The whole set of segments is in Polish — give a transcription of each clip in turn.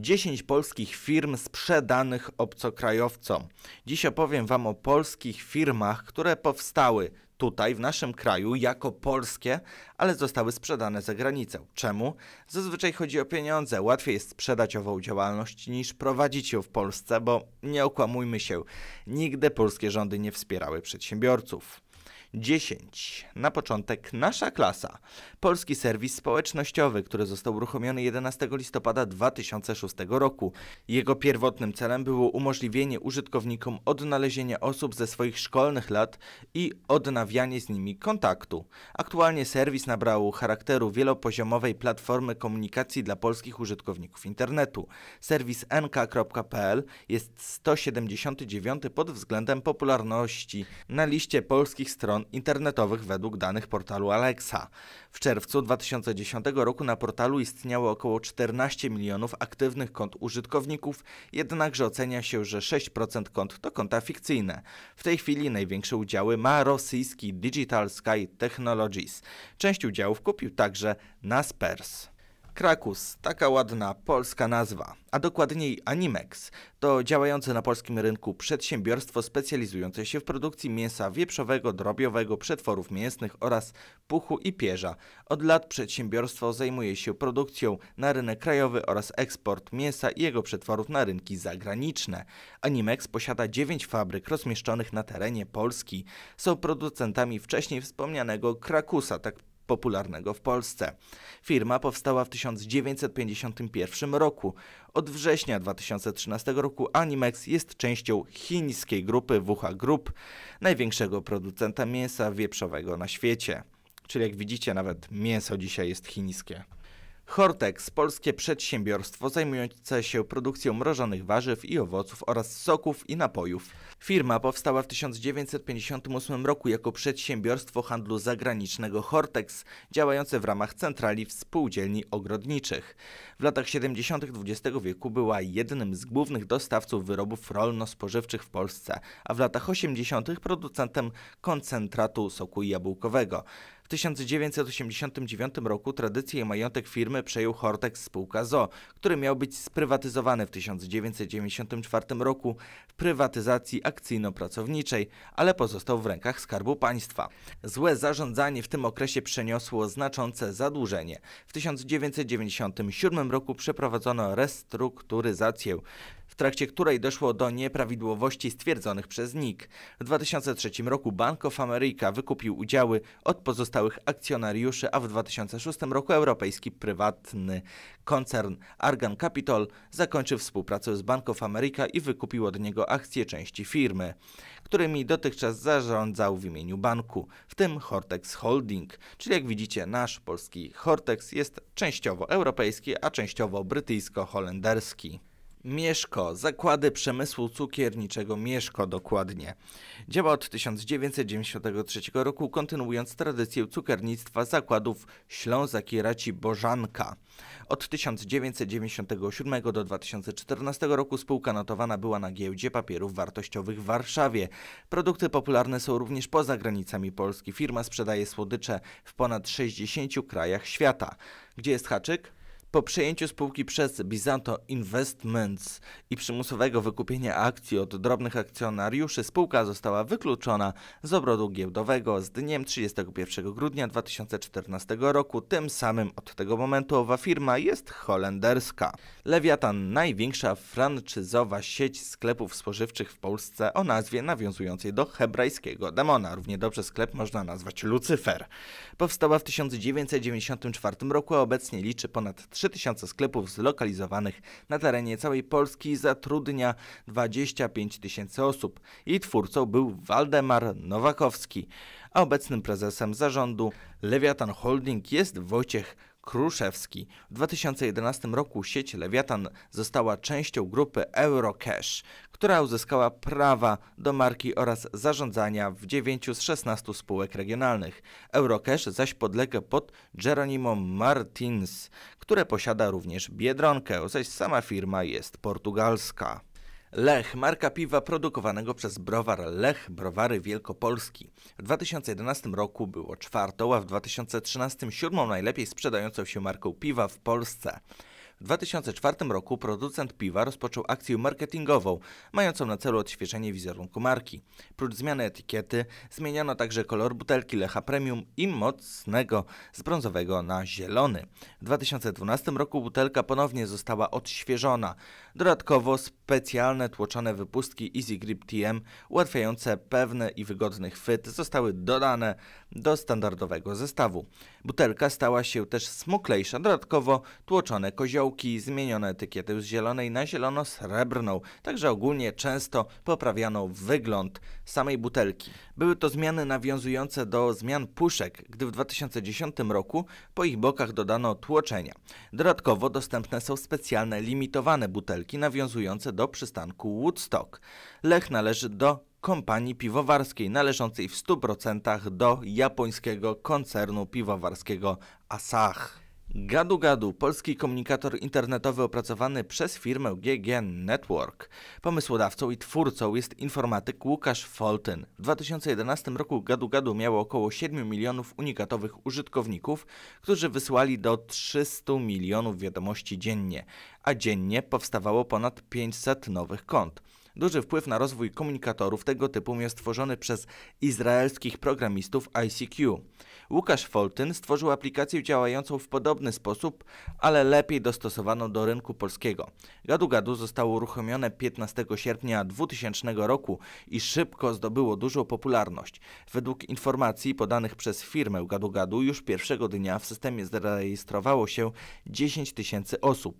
10 polskich firm sprzedanych obcokrajowcom. Dziś opowiem Wam o polskich firmach, które powstały tutaj, w naszym kraju, jako polskie, ale zostały sprzedane za granicę. Czemu? Zazwyczaj chodzi o pieniądze. Łatwiej jest sprzedać ową działalność niż prowadzić ją w Polsce, bo nie okłamujmy się, nigdy polskie rządy nie wspierały przedsiębiorców. 10. Na początek nasza klasa. Polski serwis społecznościowy, który został uruchomiony 11 listopada 2006 roku. Jego pierwotnym celem było umożliwienie użytkownikom odnalezienia osób ze swoich szkolnych lat i odnawianie z nimi kontaktu. Aktualnie serwis nabrał charakteru wielopoziomowej platformy komunikacji dla polskich użytkowników internetu. Serwis nk.pl jest 179 pod względem popularności na liście polskich stron internetowych według danych portalu Alexa. W czerwcu 2010 roku na portalu istniało około 14 milionów aktywnych kont użytkowników, jednakże ocenia się, że 6% kont to konta fikcyjne. W tej chwili największe udziały ma rosyjski Digital Sky Technologies. Część udziałów kupił także Naspers. Krakus, taka ładna polska nazwa, a dokładniej Animex, to działające na polskim rynku przedsiębiorstwo specjalizujące się w produkcji mięsa wieprzowego, drobiowego, przetworów mięsnych oraz puchu i pierza. Od lat przedsiębiorstwo zajmuje się produkcją na rynek krajowy oraz eksport mięsa i jego przetworów na rynki zagraniczne. Animex posiada 9 fabryk rozmieszczonych na terenie Polski. Są producentami wcześniej wspomnianego Krakusa, tak popularnego w Polsce. Firma powstała w 1951 roku. Od września 2013 roku Animex jest częścią chińskiej grupy WH Group, największego producenta mięsa wieprzowego na świecie. Czyli jak widzicie, nawet mięso dzisiaj jest chińskie. Hortex, polskie przedsiębiorstwo zajmujące się produkcją mrożonych warzyw i owoców oraz soków i napojów. Firma powstała w 1958 roku jako przedsiębiorstwo handlu zagranicznego Hortex, działające w ramach centrali współdzielni ogrodniczych. W latach 70. XX wieku była jednym z głównych dostawców wyrobów rolno-spożywczych w Polsce, a w latach 80. producentem koncentratu soku jabłkowego. W 1989 roku tradycję i majątek firmy przejął Hortex spółka ZO, który miał być sprywatyzowany w 1994 roku w prywatyzacji akcyjno-pracowniczej, ale pozostał w rękach Skarbu Państwa. Złe zarządzanie w tym okresie przeniosło znaczące zadłużenie. W 1997 roku przeprowadzono restrukturyzację w trakcie której doszło do nieprawidłowości stwierdzonych przez NIK. W 2003 roku Bank of America wykupił udziały od pozostałych akcjonariuszy, a w 2006 roku europejski prywatny koncern Argan Capital zakończył współpracę z Bank of America i wykupił od niego akcje części firmy, którymi dotychczas zarządzał w imieniu banku, w tym Hortex Holding, czyli jak widzicie nasz polski Hortex jest częściowo europejski, a częściowo brytyjsko-holenderski. Mieszko, zakłady przemysłu cukierniczego Mieszko dokładnie. Działa od 1993 roku, kontynuując tradycję cukiernictwa zakładów Ślązak i Raci Bożanka. Od 1997 do 2014 roku spółka notowana była na giełdzie papierów wartościowych w Warszawie. Produkty popularne są również poza granicami Polski. Firma sprzedaje słodycze w ponad 60 krajach świata. Gdzie jest haczyk? Po przejęciu spółki przez Bizanto Investments i przymusowego wykupienia akcji od drobnych akcjonariuszy spółka została wykluczona z obrotu giełdowego z dniem 31 grudnia 2014 roku. Tym samym od tego momentu owa firma jest holenderska. Lewiatan, największa franczyzowa sieć sklepów spożywczych w Polsce o nazwie nawiązującej do hebrajskiego demona. Równie dobrze sklep można nazwać Lucyfer. Powstała w 1994 roku, a obecnie liczy ponad 3000 sklepów zlokalizowanych na terenie całej Polski zatrudnia 25 tysięcy osób. i twórcą był Waldemar Nowakowski, a obecnym prezesem zarządu Leviathan Holding jest Wojciech Kruszewski. W 2011 roku sieć Lewiatan została częścią grupy Eurocash, która uzyskała prawa do marki oraz zarządzania w 9 z 16 spółek regionalnych. Eurocash zaś podlega pod Geronimo Martins, które posiada również Biedronkę, zaś sama firma jest portugalska. Lech, marka piwa produkowanego przez browar Lech Browary Wielkopolski. W 2011 roku było czwartą, a w 2013 siódmą najlepiej sprzedającą się marką piwa w Polsce. W 2004 roku producent piwa rozpoczął akcję marketingową, mającą na celu odświeżenie wizerunku marki. Prócz zmiany etykiety zmieniono także kolor butelki Lecha Premium i mocnego z brązowego na zielony. W 2012 roku butelka ponownie została odświeżona. Dodatkowo specjalne tłoczone wypustki Easy Grip TM ułatwiające pewny i wygodny chwyt zostały dodane do standardowego zestawu. Butelka stała się też smuklejsza, dodatkowo tłoczone kozioł fiołki, zmieniono etykiety z zielonej na zielono-srebrną, także ogólnie często poprawiano wygląd samej butelki. Były to zmiany nawiązujące do zmian puszek, gdy w 2010 roku po ich bokach dodano tłoczenia. Dodatkowo dostępne są specjalne limitowane butelki nawiązujące do przystanku Woodstock. Lech należy do kompanii piwowarskiej należącej w 100% do japońskiego koncernu piwowarskiego Asahi. Gadu Gadu, polski komunikator internetowy opracowany przez firmę GGN Network. Pomysłodawcą i twórcą jest informatyk Łukasz Foltyn. W 2011 roku Gadu Gadu miało około 7 milionów unikatowych użytkowników, którzy wysłali do 300 milionów wiadomości dziennie, a dziennie powstawało ponad 500 nowych kont. Duży wpływ na rozwój komunikatorów tego typu miał stworzony przez izraelskich programistów ICQ. Łukasz Foltyn stworzył aplikację działającą w podobny sposób, ale lepiej dostosowaną do rynku polskiego. Gadu Gadu zostało uruchomione 15 sierpnia 2000 roku i szybko zdobyło dużą popularność. Według informacji podanych przez firmę Gadu Gadu już pierwszego dnia w systemie zarejestrowało się 10 tysięcy osób.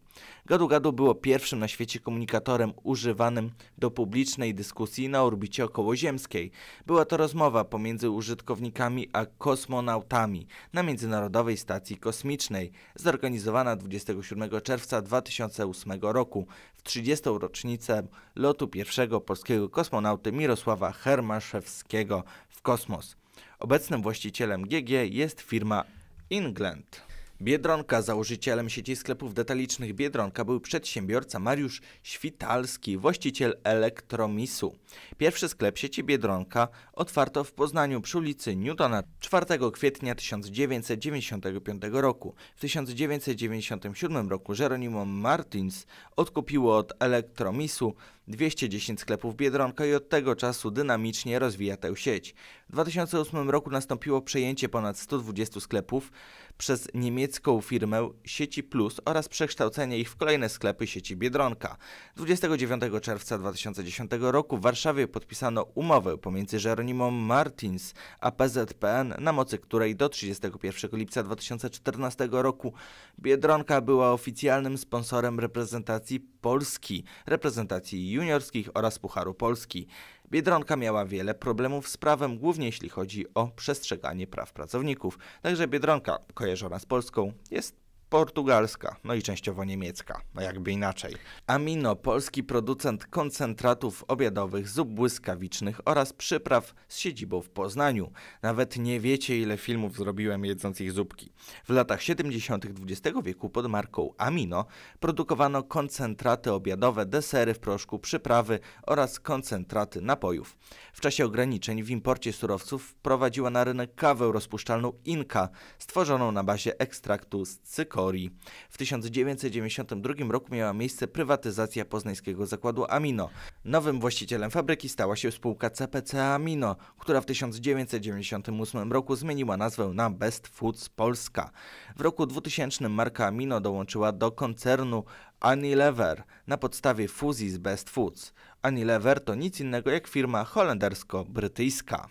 Gadu Gadu było pierwszym na świecie komunikatorem używanym do do publicznej dyskusji na orbicie okołoziemskiej. Była to rozmowa pomiędzy użytkownikami a kosmonautami na Międzynarodowej Stacji Kosmicznej, zorganizowana 27 czerwca 2008 roku w 30. rocznicę lotu pierwszego polskiego kosmonauty Mirosława Hermaszewskiego w kosmos. Obecnym właścicielem GG jest firma England. Biedronka, założycielem sieci sklepów detalicznych Biedronka był przedsiębiorca Mariusz Świtalski, właściciel Elektromisu. Pierwszy sklep sieci Biedronka otwarto w Poznaniu przy ulicy Newtona 4 kwietnia 1995 roku. W 1997 roku Jeronimo Martins odkupiło od Elektromisu 210 sklepów Biedronka i od tego czasu dynamicznie rozwija tę sieć. W 2008 roku nastąpiło przejęcie ponad 120 sklepów, przez niemiecką firmę Sieci Plus oraz przekształcenie ich w kolejne sklepy sieci Biedronka. 29 czerwca 2010 roku w Warszawie podpisano umowę pomiędzy Jeronimą Martins a PZPN, na mocy której do 31 lipca 2014 roku Biedronka była oficjalnym sponsorem reprezentacji Polski, reprezentacji juniorskich oraz Pucharu Polski. Biedronka miała wiele problemów z prawem, głównie jeśli chodzi o przestrzeganie praw pracowników. Także Biedronka, kojarzona z Polską, jest portugalska, no i częściowo niemiecka, no jakby inaczej. Amino, polski producent koncentratów obiadowych, zup błyskawicznych oraz przypraw z siedzibą w Poznaniu. Nawet nie wiecie, ile filmów zrobiłem jedząc ich zupki. W latach 70. XX wieku pod marką Amino produkowano koncentraty obiadowe, desery w proszku, przyprawy oraz koncentraty napojów. W czasie ograniczeń w imporcie surowców wprowadziła na rynek kawę rozpuszczalną Inka, stworzoną na bazie ekstraktu z cyklu Kori. W 1992 roku miała miejsce prywatyzacja poznańskiego zakładu Amino. Nowym właścicielem fabryki stała się spółka CPC Amino, która w 1998 roku zmieniła nazwę na Best Foods Polska. W roku 2000 marka Amino dołączyła do koncernu Unilever na podstawie fuzji z Best Foods. Unilever to nic innego jak firma holendersko-brytyjska.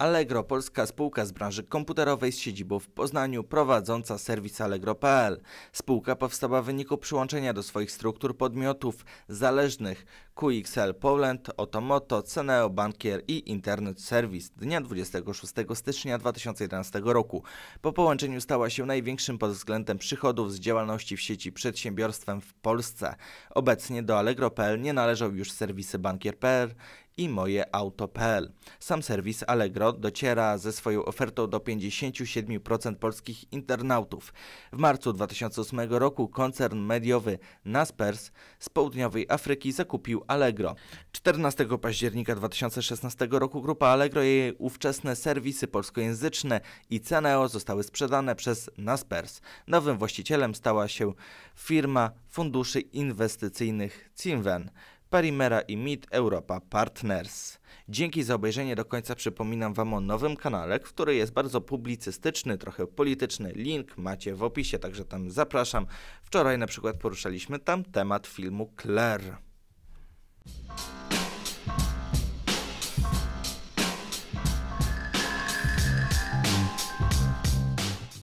Allegro, polska spółka z branży komputerowej z siedzibą w Poznaniu, prowadząca serwis allegro.pl. Spółka powstała w wyniku przyłączenia do swoich struktur podmiotów zależnych QXL Poland, Otomoto, Ceneo Bankier i Internet Service dnia 26 stycznia 2011 roku. Po połączeniu stała się największym pod względem przychodów z działalności w sieci przedsiębiorstwem w Polsce. Obecnie do allegro.pl nie należą już serwisy bankier.pl i mojeauto.pl. Sam serwis Allegro dociera ze swoją ofertą do 57% polskich internautów. W marcu 2008 roku koncern mediowy Naspers z południowej Afryki zakupił Allegro. 14 października 2016 roku grupa Allegro i jej ówczesne serwisy polskojęzyczne i Ceneo zostały sprzedane przez Naspers. Nowym właścicielem stała się firma funduszy inwestycyjnych Cinven. Parimera i Mid Europa Partners. Dzięki za obejrzenie do końca przypominam Wam o nowym kanale, który jest bardzo publicystyczny, trochę polityczny. Link macie w opisie, także tam zapraszam. Wczoraj na przykład poruszaliśmy tam temat filmu Claire.